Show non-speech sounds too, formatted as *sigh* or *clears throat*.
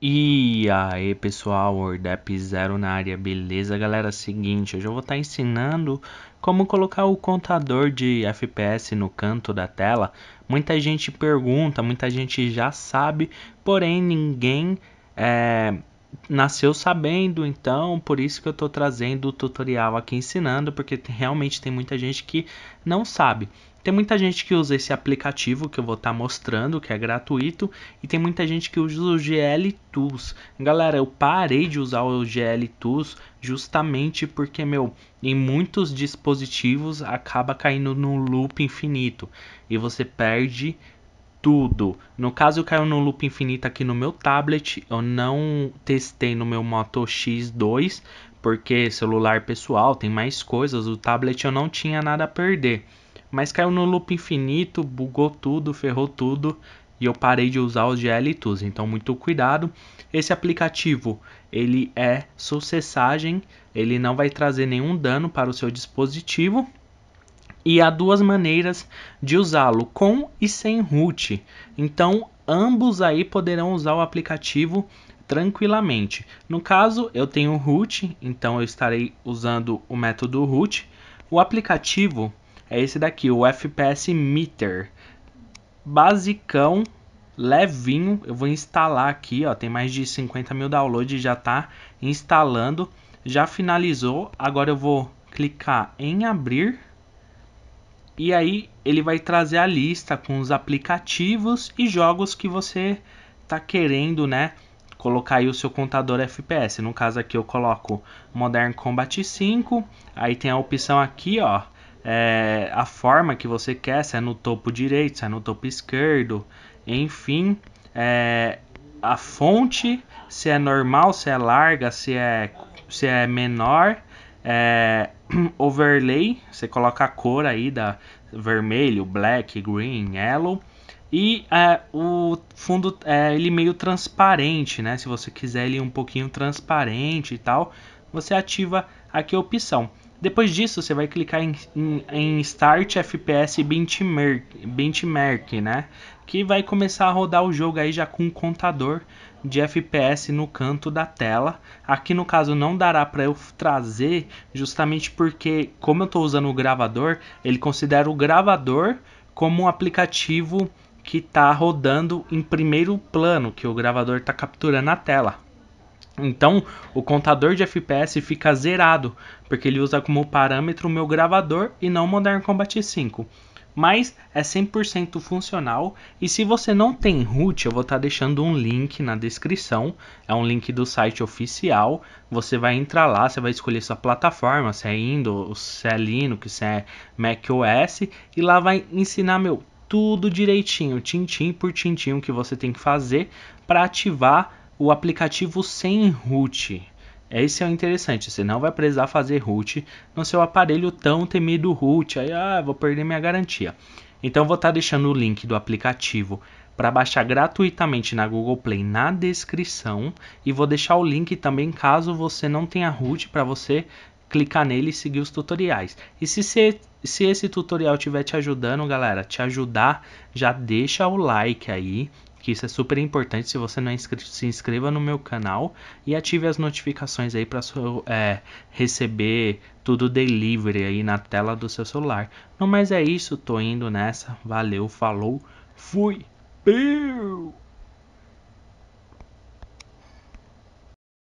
E aí pessoal, Ordep Zero na área, beleza galera? Seguinte, hoje eu vou estar tá ensinando como colocar o contador de FPS no canto da tela. Muita gente pergunta, muita gente já sabe, porém ninguém é, nasceu sabendo, então por isso que eu estou trazendo o tutorial aqui ensinando, porque realmente tem muita gente que não sabe. Tem muita gente que usa esse aplicativo que eu vou estar tá mostrando, que é gratuito, e tem muita gente que usa o GL Tools. Galera, eu parei de usar o GL Tools justamente porque, meu, em muitos dispositivos acaba caindo num loop infinito e você perde tudo. No caso, caiu no loop infinito aqui no meu tablet. Eu não testei no meu Moto X2, porque celular pessoal tem mais coisas. O tablet eu não tinha nada a perder. Mas caiu no loop infinito, bugou tudo, ferrou tudo. E eu parei de usar os GL Tools, então muito cuidado. Esse aplicativo, ele é sucessagem, ele não vai trazer nenhum dano para o seu dispositivo e há duas maneiras de usá-lo, com e sem root. Então, ambos aí poderão usar o aplicativo tranquilamente. No caso, eu tenho root, então eu estarei usando o método root. O aplicativo é esse daqui, o FPS Meter. Basicão, levinho, eu vou instalar aqui, ó, tem mais de 50 mil downloads, já está instalando. Já finalizou, agora eu vou clicar em abrir e aí ele vai trazer a lista com os aplicativos e jogos que você tá querendo, né? Colocar aí o seu contador FPS. No caso aqui eu coloco Modern Combat 5. Aí tem a opção aqui, ó. É, a forma que você quer, se é no topo direito, se é no topo esquerdo, enfim, é, a fonte, se é normal, se é larga, se é, se é menor, é, *clears throat* overlay, você coloca a cor aí da vermelho, black, green, yellow. E é, o fundo é ele meio transparente, né? Se você quiser ele um pouquinho transparente e tal, você ativa aqui a opção. Depois disso, você vai clicar em, em, em Start FPS Benchmark, Benchmark, né? Que vai começar a rodar o jogo aí já com um contador de FPS no canto da tela. Aqui no caso não dará para eu trazer, justamente porque como eu estou usando o gravador, ele considera o gravador como um aplicativo que está rodando em primeiro plano, que o gravador está capturando a tela. Então, o contador de FPS fica zerado, porque ele usa como parâmetro o meu gravador e não o Modern Combat 5. Mas é 100% funcional e se você não tem root, eu vou estar tá deixando um link na descrição, é um link do site oficial. Você vai entrar lá, você vai escolher sua plataforma, se é Windows, se é Linux, se é Mac OS e lá vai ensinar meu tudo direitinho, tintim por tintim o que você tem que fazer para ativar o aplicativo sem root. Esse é, é o interessante, você não vai precisar fazer root no seu aparelho tão temido root. Aí, ah, vou perder minha garantia. Então, vou estar tá deixando o link do aplicativo para baixar gratuitamente na Google Play na descrição e vou deixar o link também caso você não tenha root para você clicar nele e seguir os tutoriais. E se, se, se esse tutorial estiver te ajudando, galera, te ajudar, já deixa o like aí, que isso é super importante. Se você não é inscrito, se inscreva no meu canal e ative as notificações aí para é, receber tudo delivery aí na tela do seu celular. Não, mas é isso, tô indo nessa. Valeu, falou, fui. Pew!